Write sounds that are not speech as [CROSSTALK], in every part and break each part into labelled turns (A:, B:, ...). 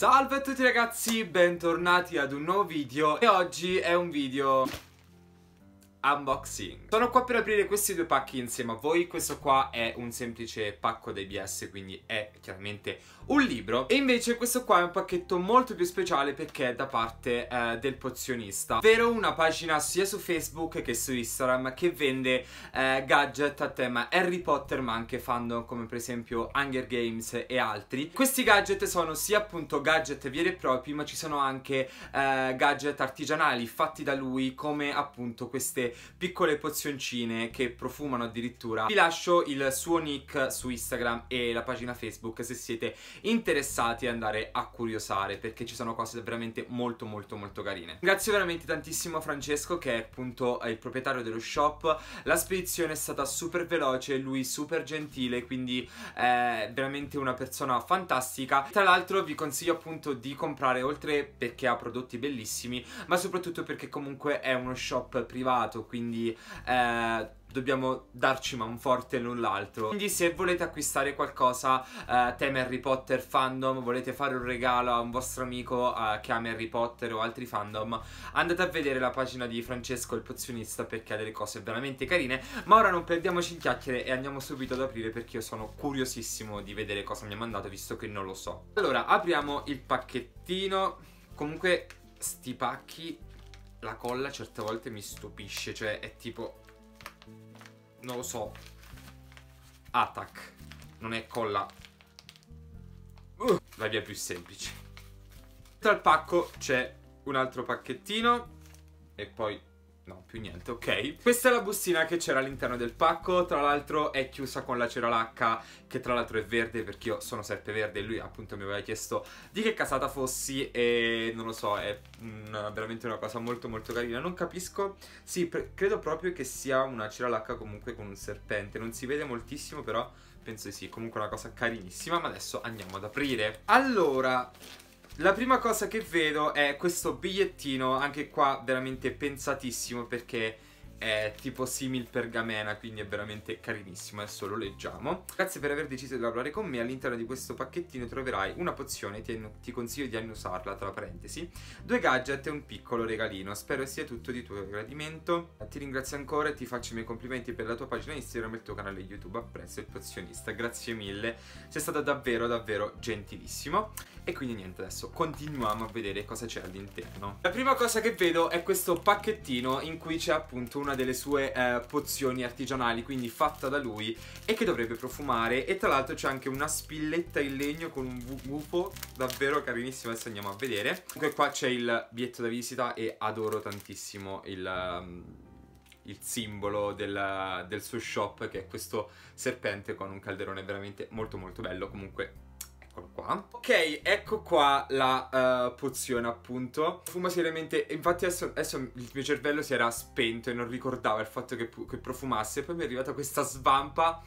A: Salve a tutti ragazzi, bentornati ad un nuovo video e oggi è un video unboxing Sono qua per aprire questi due pacchi insieme a voi Questo qua è un semplice pacco DBS quindi è chiaramente un libro E invece questo qua è un pacchetto molto più speciale perché è da parte eh, del pozionista Ovvero una pagina sia su Facebook che su Instagram che vende eh, gadget a tema Harry Potter ma anche fandom come per esempio Hunger Games e altri Questi gadget sono sia appunto gadget veri e propri ma ci sono anche eh, gadget artigianali fatti da lui come appunto queste piccole pozioncine che profumano addirittura. Vi lascio il suo nick su Instagram e la pagina Facebook se siete interessati ad andare a curiosare perché ci sono cose veramente molto molto molto carine. Grazie veramente tantissimo a Francesco che è appunto il proprietario dello shop. La spedizione è stata super veloce, lui super gentile, quindi è eh, veramente una persona fantastica. Tra l'altro vi consiglio appunto di comprare oltre perché ha prodotti bellissimi, ma soprattutto perché comunque è uno shop privato passato, quindi eh, dobbiamo darci man forte l'un l'altro. Quindi se volete acquistare qualcosa eh, tema Harry Potter fandom, volete fare un regalo a un vostro amico eh, che ama Harry Potter o altri fandom, andate a vedere la pagina di Francesco il pozionista perché ha delle cose veramente carine, ma ora non perdiamoci in chiacchiere e andiamo subito ad aprire perché io sono curiosissimo di vedere cosa mi ha mandato visto che non lo so. Allora, apriamo il pacchettino. Comunque sti pacchi la colla certe volte mi stupisce, cioè è tipo... Non lo so. Attack. Non è colla. Uh, la via più semplice. Tra il pacco c'è un altro pacchettino e poi No, più niente, ok. Questa è la bustina che c'era all'interno del pacco, tra l'altro è chiusa con la ceralacca, che tra l'altro è verde perché io sono sempre verde e lui appunto mi aveva chiesto di che casata fossi e non lo so, è una, mm, veramente una cosa molto molto carina. Non capisco, sì, credo proprio che sia una ceralacca comunque con un serpente, non si vede moltissimo però penso di sì, comunque una cosa carinissima, ma adesso andiamo ad aprire. Allora, la prima cosa che vedo è questo bigliettino, anche qua veramente pensatissimo perché è tipo simil pergamena, quindi è veramente carinissimo, adesso lo leggiamo. Grazie per aver deciso di lavorare con me, all'interno di questo pacchettino troverai una pozione, ti, ti consiglio di annusarla, tra parentesi, due gadget e un piccolo regalino, spero sia tutto di tuo gradimento. Ti ringrazio ancora e ti faccio i miei complimenti per la tua pagina Instagram e il tuo canale YouTube, apprezzo il pozionista, grazie mille, sei stato davvero davvero gentilissimo. E quindi niente, adesso continuiamo a vedere cosa c'è all'interno. La prima cosa che vedo è questo pacchettino in cui c'è appunto un una delle sue eh, pozioni artigianali, quindi fatta da lui e che dovrebbe profumare e tra l'altro c'è anche una spilletta in legno con un gufo davvero carinissimo, adesso andiamo a vedere. Comunque qua c'è il bietto da visita e adoro tantissimo il... Um, il simbolo del, del suo shop che è questo serpente con un calderone veramente molto molto bello comunque Eccolo qua. Ok, ecco qua la uh, pozione appunto. Profuma seriamente, infatti adesso, adesso, il mio cervello si era spento e non ricordava il fatto che, che profumasse. Poi mi è arrivata questa svampa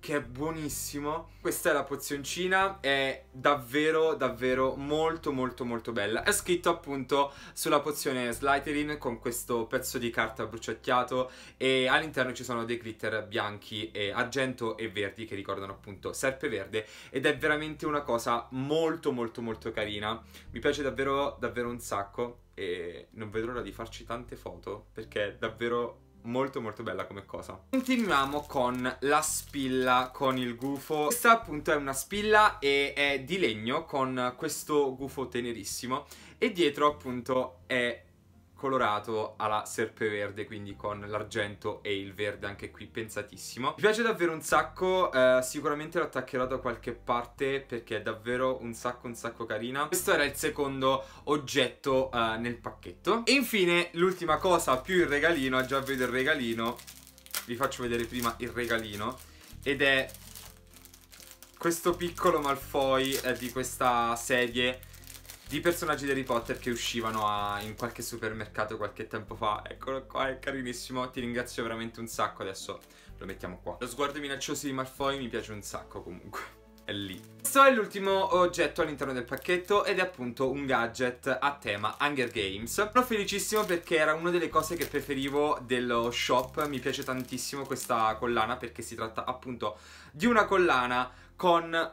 A: che è buonissimo. Questa è la pozioncina, è davvero davvero molto molto molto bella. È scritto appunto sulla pozione Slytherin con questo pezzo di carta bruciacchiato e all'interno ci sono dei glitter bianchi e argento e verdi che ricordano appunto serpe verde ed è veramente una cosa molto molto molto carina. Mi piace davvero davvero un sacco e non vedo l'ora di farci tante foto perché è davvero molto molto bella come cosa Continuiamo con la spilla con il gufo Questa appunto è una spilla e è di legno con questo gufo tenerissimo E dietro appunto è colorato alla serpeverde, quindi con l'argento e il verde anche qui pensatissimo. Mi piace davvero un sacco, eh, sicuramente lo attaccherò da qualche parte perché è davvero un sacco un sacco carina. Questo era il secondo oggetto eh, nel pacchetto. E infine l'ultima cosa più il regalino, già vedo il regalino, vi faccio vedere prima il regalino ed è questo piccolo Malfoy eh, di questa serie di personaggi di Harry Potter che uscivano a, in qualche supermercato qualche tempo fa. Eccolo qua, è carinissimo, ti ringrazio veramente un sacco, adesso lo mettiamo qua. Lo sguardo minaccioso di Malfoy mi piace un sacco comunque [LAUGHS] È lì. Questo è l'ultimo oggetto all'interno del pacchetto ed è appunto un gadget a tema Hunger Games. Sono felicissimo perché era una delle cose che preferivo dello shop, mi piace tantissimo questa collana perché si tratta appunto di una collana con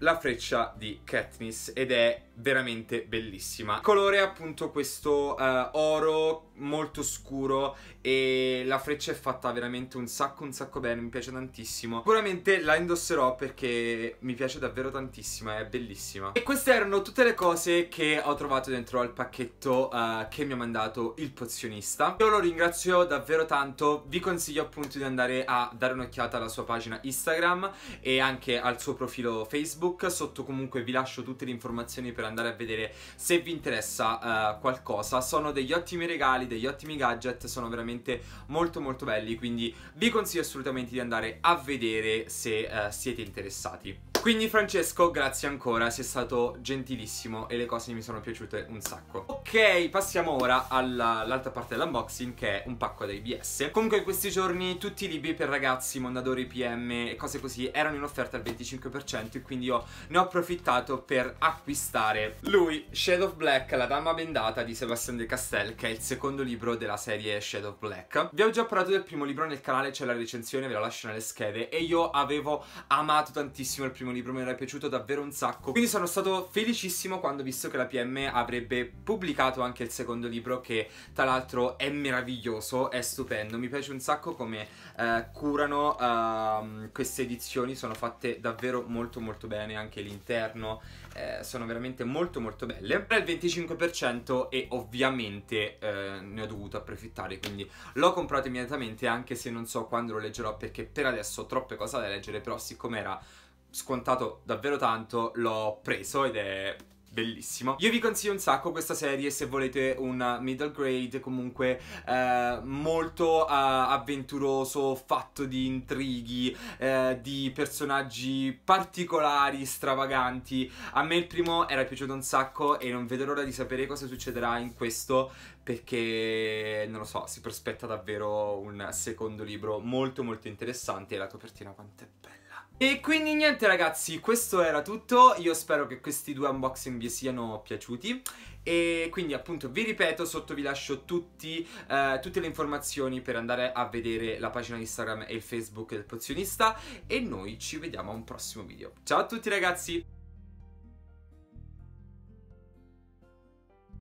A: la freccia di Katniss ed è veramente bellissima. Il colore è appunto questo uh, oro molto scuro e la freccia è fatta veramente un sacco un sacco bene, mi piace tantissimo. Sicuramente la indosserò perché mi piace davvero tantissimo, è bellissima. E queste erano tutte le cose che ho trovato dentro al pacchetto uh, che mi ha mandato il pozionista. Io lo ringrazio davvero tanto, vi consiglio appunto di andare a dare un'occhiata alla sua pagina Instagram e anche al suo profilo Facebook, sotto comunque vi lascio tutte le informazioni per andare a vedere se vi interessa uh, qualcosa. Sono degli ottimi regali, degli ottimi gadget, sono veramente molto molto belli, quindi vi consiglio assolutamente di andare a vedere se uh, siete interessati. Quindi Francesco, grazie ancora, sei stato gentilissimo e le cose mi sono piaciute un sacco. Ok, passiamo ora all'altra parte dell'unboxing che è un pacco ad IBS. Comunque in questi giorni tutti i libri per ragazzi, mondadori, PM e cose così erano in offerta al 25% e quindi io ne ho approfittato per acquistare lui, Shadow of Black, la dama bendata di Sebastian De Castel, che è il secondo libro della serie Shadow of Black. Vi ho già parlato del primo libro nel canale, c'è la recensione, ve la lascio nelle schede e io avevo amato tantissimo il primo primo libro me era piaciuto davvero un sacco. Quindi sono stato felicissimo quando ho visto che la PM avrebbe pubblicato anche il secondo libro che tra l'altro è meraviglioso, è stupendo. Mi piace un sacco come eh, curano eh, queste edizioni, sono fatte davvero molto molto bene, anche l'interno eh, sono veramente molto molto belle. Era il 25% e ovviamente eh, ne ho dovuto approfittare, quindi l'ho comprato immediatamente anche se non so quando lo leggerò perché per adesso ho troppe cose da leggere, però siccome era scontato davvero tanto, l'ho preso ed è bellissimo. Io vi consiglio un sacco questa serie se volete un middle grade comunque eh, molto eh, avventuroso, fatto di intrighi, eh, di personaggi particolari, stravaganti. A me il primo era piaciuto un sacco e non vedo l'ora di sapere cosa succederà in questo perché non lo so, si prospetta davvero un secondo libro molto molto interessante e la copertina quanto è bella. E quindi niente ragazzi, questo era tutto, io spero che questi due unboxing vi siano piaciuti e quindi appunto vi ripeto, sotto vi lascio tutti, eh, tutte le informazioni per andare a vedere la pagina Instagram e il Facebook del Pozionista e noi ci vediamo a un prossimo video. Ciao a tutti ragazzi!